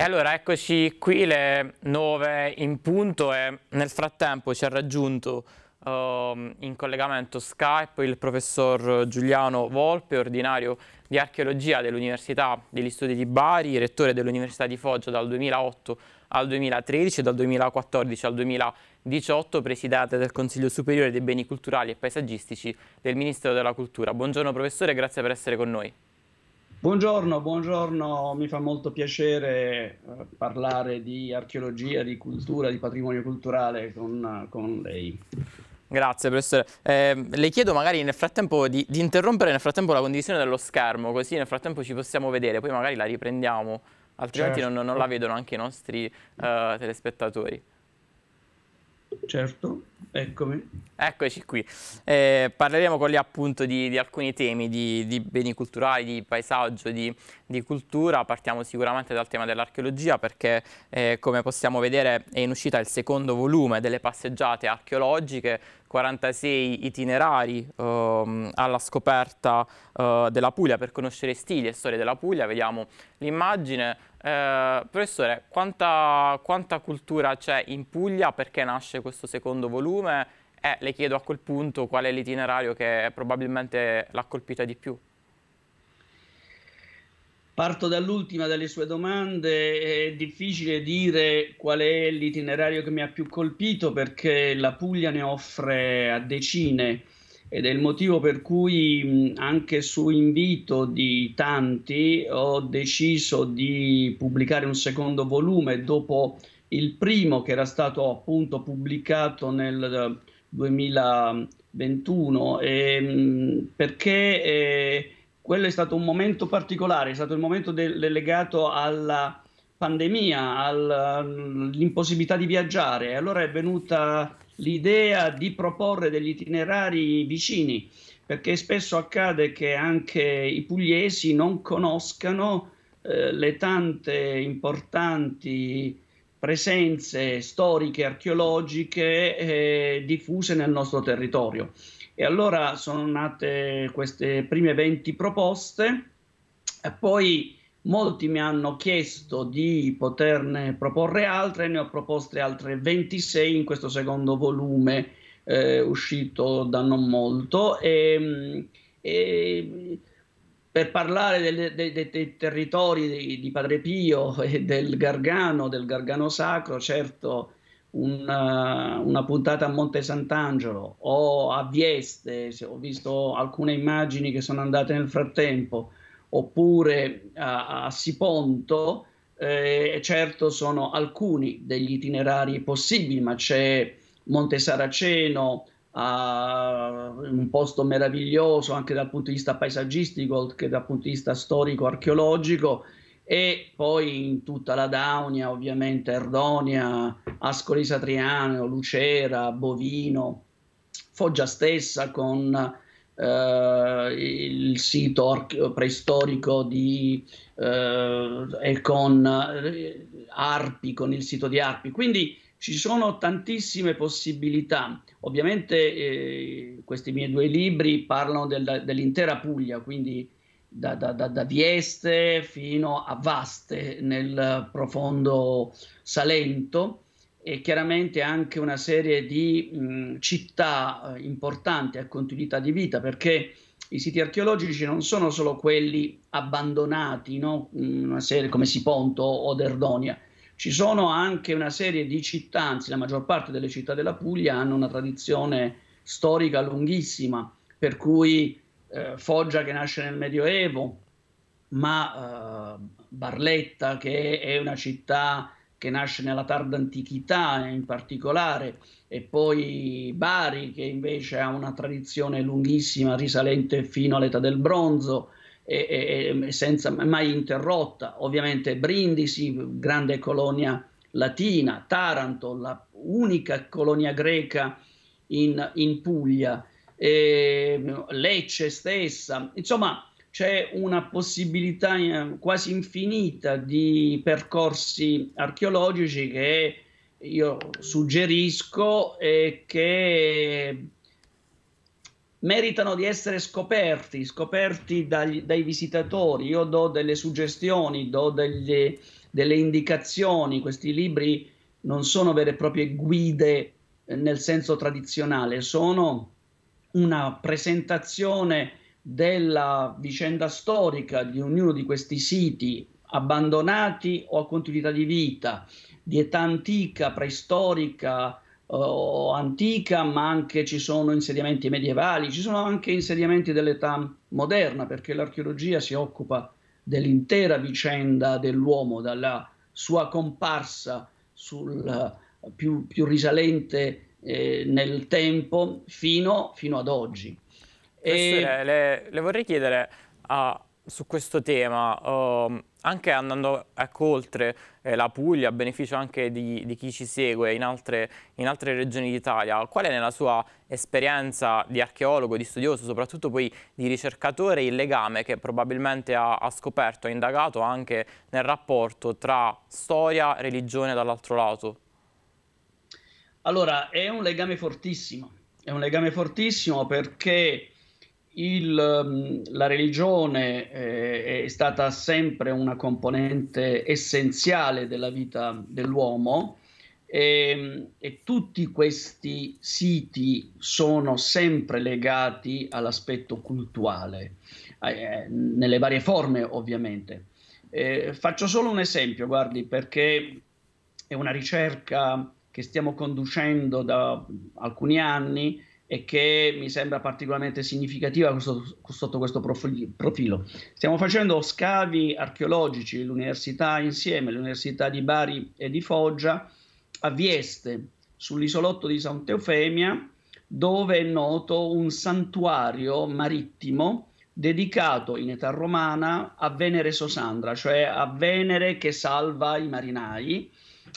E allora eccoci qui le nove in punto e nel frattempo ci ha raggiunto uh, in collegamento Skype il professor Giuliano Volpe, ordinario di archeologia dell'Università degli Studi di Bari, rettore dell'Università di Foggia dal 2008 al 2013 e dal 2014 al 2018 presidente del Consiglio Superiore dei Beni Culturali e Paesaggistici del Ministero della Cultura. Buongiorno professore, grazie per essere con noi. Buongiorno, buongiorno, mi fa molto piacere eh, parlare di archeologia, di cultura, di patrimonio culturale con, con lei. Grazie professore. Eh, le chiedo magari nel frattempo di, di, interrompere nel frattempo la condivisione dello schermo, così nel frattempo ci possiamo vedere, poi magari la riprendiamo, altrimenti certo. non, non, la vedono anche i nostri eh, telespettatori certo, eccomi. Eccoci qui. Eh, parleremo con lei appunto di, di alcuni temi, di, di, beni culturali, di paesaggio, di, di, cultura. Partiamo sicuramente dal tema dell'archeologia perché eh, come possiamo vedere è in uscita il secondo volume delle passeggiate archeologiche 46 itinerari ehm, alla scoperta eh, della Puglia per conoscere stili e storie della Puglia. Vediamo l'immagine. Eh, professore, quanta, quanta cultura c'è in Puglia? Perché nasce questo secondo volume? E le chiedo a quel punto qual è l'itinerario che probabilmente l'ha colpita di più. Parto dall'ultima delle sue domande, è difficile dire qual è l'itinerario che mi ha più colpito perché la Puglia ne offre a decine ed è il motivo per cui anche su invito di tanti ho deciso di pubblicare un secondo volume dopo il primo che era stato appunto pubblicato nel 2021 eh, ehm, perché eh, quello è stato un momento particolare, è stato il momento del, legato alla pandemia, all'impossibilità di viaggiare. Allora è venuta l'idea di proporre degli itinerari vicini, perché spesso accade che anche i pugliesi non conoscano eh, le tante importanti presenze storiche, archeologiche eh, diffuse nel nostro territorio. E allora sono nate queste prime 20 proposte, e poi Molti mi hanno chiesto di poterne proporre altre, ne ho proposte altre 26 in questo secondo volume eh, uscito da non molto. E, ehm, e per parlare dei, dei, dei, dei territori di, di, Padre Pio e del Gargano, del Gargano Sacro, certo una, eh, una puntata a Monte Sant'Angelo o a Vieste, ho visto alcune immagini che sono andate nel frattempo oppure a, a Siponto, eh, certo sono alcuni degli itinerari possibili, ma c'è Monte Saraceno, Uh, un posto meraviglioso anche dal punto di vista paesaggistico, che dal punto di vista storico-archeologico, e poi in tutta la Daunia, ovviamente Erdonia, Ascoli Satriano, Lucera, Bovino, Foggia stessa con eh, il sito preistorico di eh, con eh, Arpi, con il sito di Arpi. Quindi ci sono tantissime possibilità. Ovviamente eh, questi miei due libri parlano del, dell'intera Puglia, quindi da, da, da, da, Vieste fino a Vaste nel profondo Salento e chiaramente anche una serie di mh, città eh, importanti a continuità di vita, perché i siti archeologici non sono solo quelli abbandonati, no? una serie come Siponto o Derdonia, ci sono anche una serie di città, anzi la maggior parte delle città della Puglia hanno una tradizione storica lunghissima, per cui eh, Foggia che nasce nel Medioevo, ma eh, Barletta che è una città che nasce nella tarda antichità eh, in particolare, e poi Bari che invece ha una tradizione lunghissima risalente fino all'età del bronzo e, senza mai interrotta. Ovviamente Brindisi, grande colonia latina, Taranto, la unica colonia greca in, in Puglia, Lecce stessa, insomma c'è una possibilità eh, quasi infinita di percorsi archeologici che io suggerisco e che meritano di essere scoperti, scoperti dagli, dai visitatori. Io do delle suggestioni, do delle, delle indicazioni. Questi libri non sono vere e proprie guide eh, nel senso tradizionale, sono una presentazione della vicenda storica di ognuno di questi siti abbandonati o a continuità di vita, di età antica, preistorica eh, o antica, ma anche ci sono insediamenti medievali, ci sono anche insediamenti dell'età moderna, perché l'archeologia si occupa dell'intera vicenda dell'uomo, dalla sua comparsa sul eh, più, più risalente eh, nel tempo fino, fino ad oggi. E... Le, le, vorrei chiedere uh, su questo tema, uh, anche andando ecco, oltre eh, la Puglia, a beneficio anche di, di chi ci segue in altre, in altre regioni d'Italia, qual è nella sua esperienza di archeologo, di studioso, soprattutto poi di ricercatore, il legame che probabilmente ha, ha scoperto, ha indagato anche nel rapporto tra storia e religione dall'altro lato? Allora, è un legame fortissimo, è un legame fortissimo perché il, ehm, la religione eh, è stata sempre una componente essenziale della vita dell'uomo e, ehm, e, tutti questi siti sono sempre legati all'aspetto cultuale, eh, nelle varie forme ovviamente. Eh, faccio solo un esempio, guardi, perché è una ricerca che stiamo conducendo da alcuni anni e che mi sembra particolarmente significativa questo, sotto questo profilo. Stiamo facendo scavi archeologici, l'università insieme, l'università di Bari e di Foggia, a Vieste, sull'isolotto di Sant'Eufemia, dove è noto un santuario marittimo dedicato in età romana a Venere Sosandra, cioè a Venere che salva i marinai.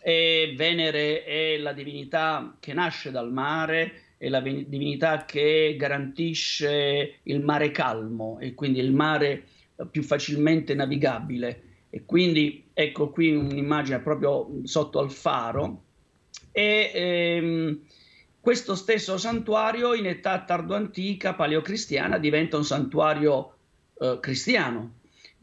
E Venere è la divinità che nasce dal mare, è la divinità che garantisce il mare calmo e quindi il mare eh, più facilmente navigabile. E quindi ecco qui un'immagine proprio mm, sotto al faro. E ehm, questo stesso santuario in età tardoantica paleocristiana diventa un santuario eh, cristiano,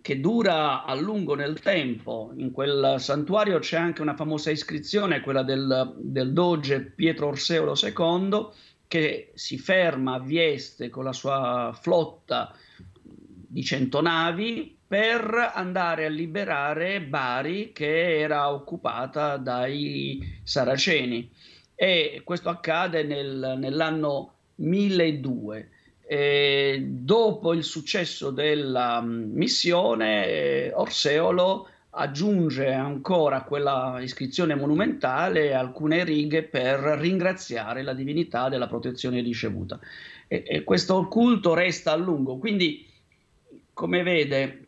che dura a lungo nel tempo. In quel santuario c'è anche una famosa iscrizione, quella del, del doge Pietro Orseolo II, che si ferma a Vieste con la sua flotta di cento navi per andare a liberare Bari che era occupata dai saraceni e questo accade nel, nell'anno 1002. E eh, dopo il successo della mm, missione, eh, Orseolo aggiunge ancora a quella iscrizione monumentale alcune righe per ringraziare la divinità della protezione ricevuta. E, e questo culto resta a lungo. Quindi, come vede,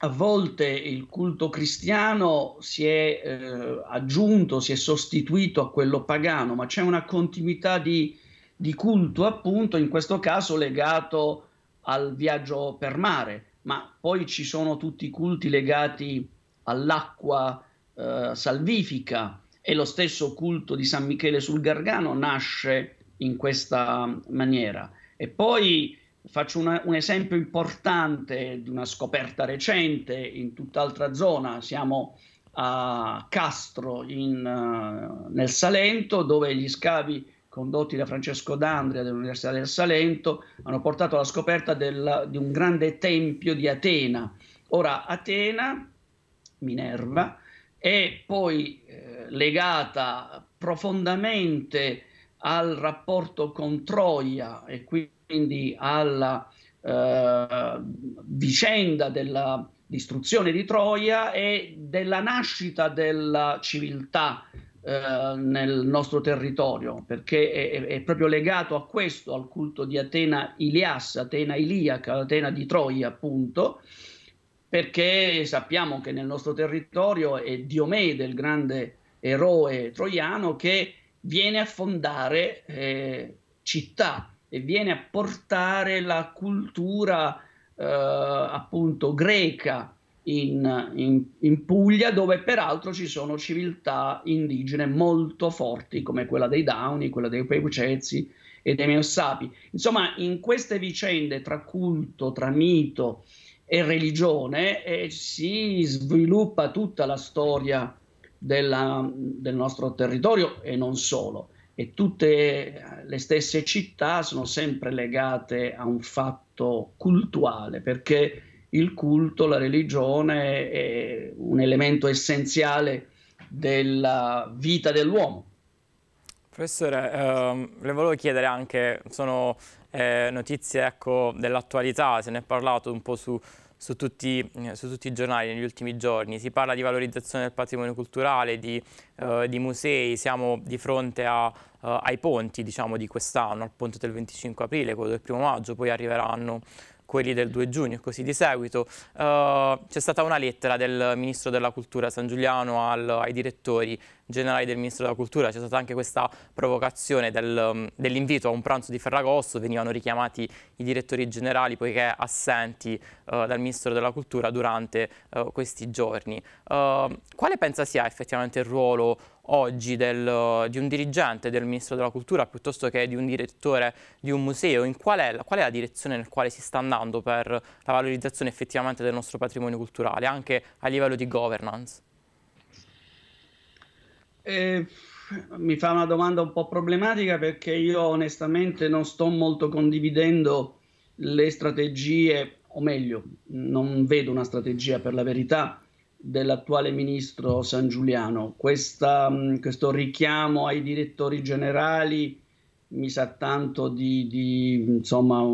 a volte il culto cristiano si è eh, aggiunto, si è sostituito a quello pagano, ma c'è una continuità di di culto, appunto, in questo caso legato al viaggio per mare, ma poi ci sono tutti i culti legati all'acqua eh, salvifica e lo stesso culto di San Michele sul Gargano nasce in questa maniera. E poi faccio una, un esempio importante di una scoperta recente in tutt'altra zona, siamo a Castro in, uh, nel Salento dove gli scavi condotti da Francesco D'Andria dell'Università del Salento, hanno portato alla scoperta del, di un grande tempio di Atena. Ora, Atena, Minerva, è poi eh, legata profondamente al rapporto con Troia e quindi alla eh, vicenda della distruzione di Troia e della nascita della civiltà eh, nel nostro territorio, perché è, è, proprio legato a questo, al culto di Atena Ilias, Atena Iliaca, Atena di Troia, appunto, perché sappiamo che nel nostro territorio è Diomede, il grande eroe troiano, che viene a fondare eh, città e viene a portare la cultura eh, appunto greca in, in, in, Puglia, dove peraltro ci sono civiltà indigene molto forti, come quella dei Dauni, quella dei Pepucezi e dei Meossapi. Insomma, in queste vicende tra culto, tra mito e religione eh, si sviluppa tutta la storia della, del nostro territorio e non solo. E tutte eh, le stesse città sono sempre legate a un fatto cultuale, perché il culto, la religione è un elemento essenziale della vita dell'uomo. Professore, ehm, le volevo chiedere anche, sono eh, notizie ecco, dell'attualità, se ne è parlato un po' su, su, tutti, eh, su, tutti, i giornali negli ultimi giorni, si parla di valorizzazione del patrimonio culturale, di, eh, di musei, siamo di fronte a, eh, ai ponti diciamo, di quest'anno, al ponte del 25 aprile, quello del primo maggio, poi arriveranno quelli del 2 giugno e così di seguito. Uh, C'è stata una lettera del Ministro della Cultura San Giuliano al, ai direttori generali del Ministro della Cultura, c'è stata anche questa provocazione del, um, dell'invito a un pranzo di Ferragosto, venivano richiamati i direttori generali poiché assenti uh, dal Ministro della Cultura durante uh, questi giorni. Uh, quale pensa sia effettivamente il ruolo oggi del, uh, di un dirigente del Ministro della Cultura piuttosto che di un direttore di un museo? Qual è, la, qual, è la, direzione nel quale si sta andando per la valorizzazione effettivamente del nostro patrimonio culturale, anche a livello di governance? Eh, mi fa una domanda un po' problematica perché io onestamente non sto molto condividendo le strategie, o meglio, non vedo una strategia per la verità dell'attuale ministro San Giuliano. Questa, mm, questo richiamo ai direttori generali mi sa tanto di, di insomma,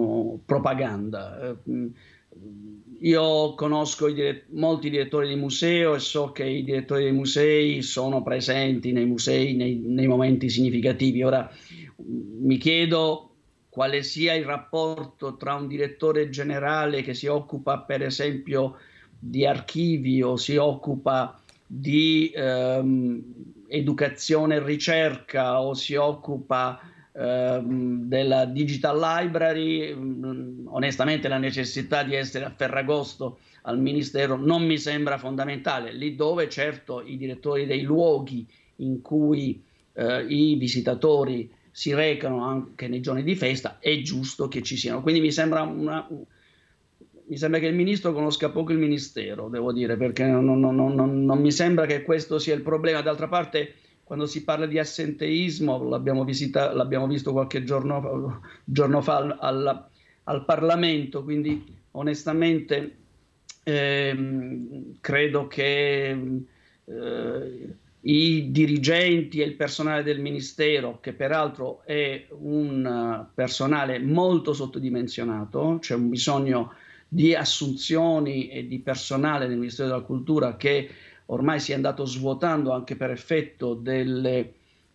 propaganda. Eh, mm, io conosco dire- molti direttori di museo e so che i direttori dei musei sono presenti nei musei nei, nei momenti significativi. Ora mm, mi chiedo quale sia il rapporto tra un direttore generale che si occupa per esempio di archivi o si occupa di ehm, educazione e ricerca o si occupa Ehm, della Digital Library, mm, onestamente la necessità di essere a Ferragosto al Ministero non mi sembra fondamentale, lì dove certo i direttori dei luoghi in cui eh, i visitatori si recano anche nei giorni di festa è giusto che ci siano. Quindi mi sembra, una, mi sembra che il ministro conosca poco il ministero, devo dire, perché non, non, non, non mi sembra che questo sia il problema. D'altra parte quando si parla di assenteismo, l'abbiamo, visita, l'abbiamo visto qualche giorno, giorno fa al, al, Parlamento, quindi onestamente ehm, credo che eh, i dirigenti e il personale del Ministero, che peraltro è un personale molto sottodimensionato, c'è un bisogno di assunzioni e di personale del Ministero della Cultura che ormai si è andato svuotando anche per effetto delle,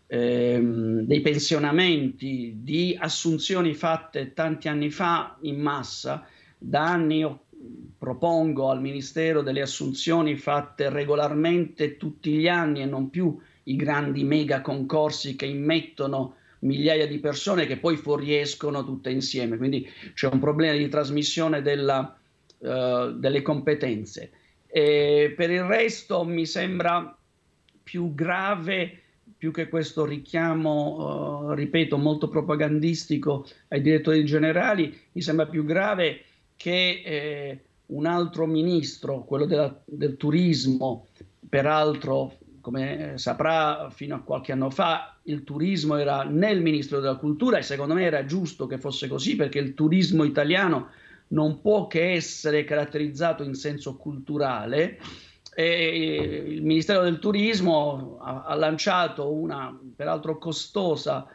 ehm, dei pensionamenti di assunzioni fatte tanti anni fa in massa. Da anni io propongo al Ministero delle assunzioni fatte regolarmente tutti gli anni e non più i grandi mega concorsi che immettono migliaia di persone che poi fuoriescono tutte insieme. Quindi c'è un problema di trasmissione della, uh, delle competenze. E per il resto mi sembra più grave, più che questo richiamo, eh, ripeto, molto propagandistico ai direttori generali, mi sembra più grave che eh, un altro ministro, quello della, del turismo, peraltro come eh, saprà fino a qualche anno fa il turismo era nel ministro della cultura e secondo me era giusto che fosse così perché il turismo italiano non può che essere caratterizzato in senso culturale. E il Ministero del Turismo ha, ha lanciato una, peraltro costosa,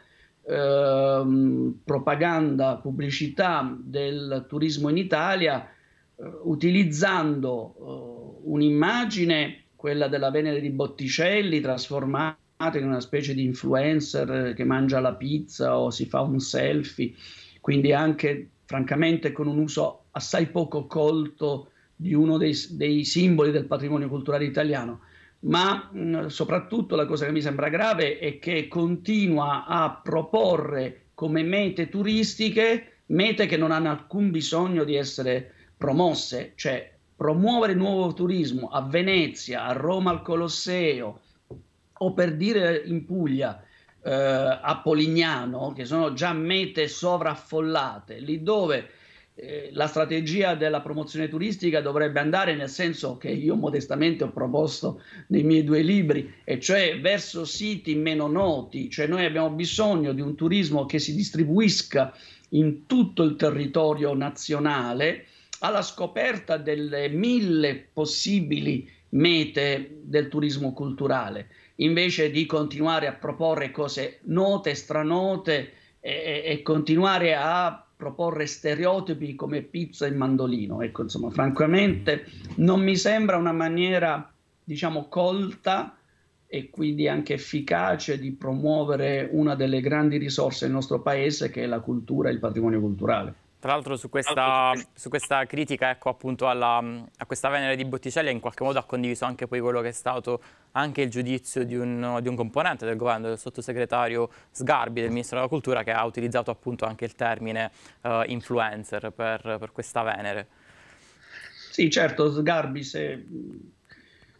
ehm, propaganda, pubblicità del turismo in Italia eh, utilizzando eh, un'immagine, quella della Venere di Botticelli, trasformata in una specie di influencer che mangia la pizza o si fa un selfie, quindi anche francamente con un uso assai poco colto di uno dei, dei simboli del patrimonio culturale italiano, ma mh, mm, soprattutto la cosa che mi sembra grave è che continua a proporre come mete turistiche mete che non hanno alcun bisogno di essere promosse, cioè promuovere nuovo turismo a Venezia, a Roma al Colosseo o per dire in Puglia eh, a Polignano, che sono già mete sovraffollate, lì dove eh, la strategia della promozione turistica dovrebbe andare nel senso che io modestamente ho proposto nei miei due libri, e cioè verso siti meno noti, cioè noi abbiamo bisogno di un turismo che si distribuisca in tutto il territorio nazionale alla scoperta delle mille possibili mete del turismo culturale invece di continuare a proporre cose note, stranote e, e continuare a proporre stereotipi come pizza e mandolino. Ecco, insomma, francamente non mi sembra una maniera, diciamo, colta e quindi anche efficace di promuovere una delle grandi risorse del nostro paese che è la cultura e il patrimonio culturale. Tra l'altro su questa, su questa critica ecco, appunto alla, a questa Venere di Botticelli in qualche modo ha condiviso anche poi quello che è stato anche il giudizio di un, di un componente del governo, del sottosegretario Sgarbi, del Ministro della Cultura, che ha utilizzato appunto anche il termine uh, influencer per, per questa Venere. Sì, certo, Sgarbi se mm,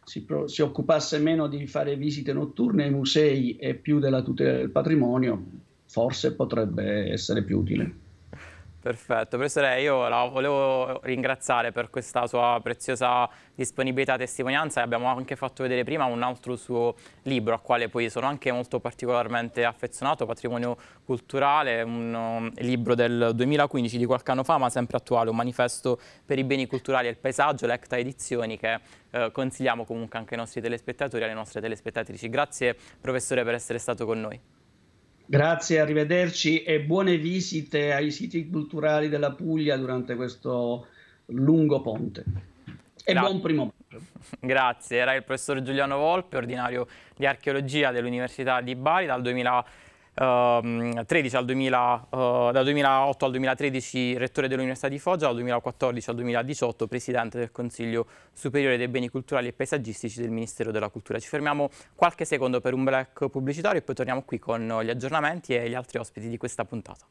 si, si, occupasse meno di fare visite notturne ai musei e più della tutela del patrimonio, forse potrebbe essere più utile. Perfetto, professore, io la volevo ringraziare per questa sua preziosa disponibilità e testimonianza abbiamo anche fatto vedere prima un altro suo libro, al quale poi sono anche molto particolarmente affezionato, Patrimonio Culturale, un um, libro del 2015 di qualche anno fa, ma sempre attuale, un manifesto per i beni culturali e il paesaggio, l'Ecta Edizioni, che eh, consigliamo comunque anche ai nostri telespettatori e alle nostre telespettatrici. Grazie professore per essere stato con noi. Grazie, arrivederci e buone visite ai siti culturali della Puglia durante questo lungo ponte. E Grazie. buon primo Grazie, era il professor Giuliano Volpe, ordinario di archeologia dell'Università di Bari dal 2000 2013 ehm, al 2000, eh, dal 2008 al 2013 rettore dell'Università di Foggia, dal 2014 al 2018 presidente del Consiglio Superiore dei Beni Culturali e Paesaggistici del Ministero della Cultura. Ci fermiamo qualche secondo per un break pubblicitario e poi torniamo qui con gli aggiornamenti e gli altri ospiti di questa puntata.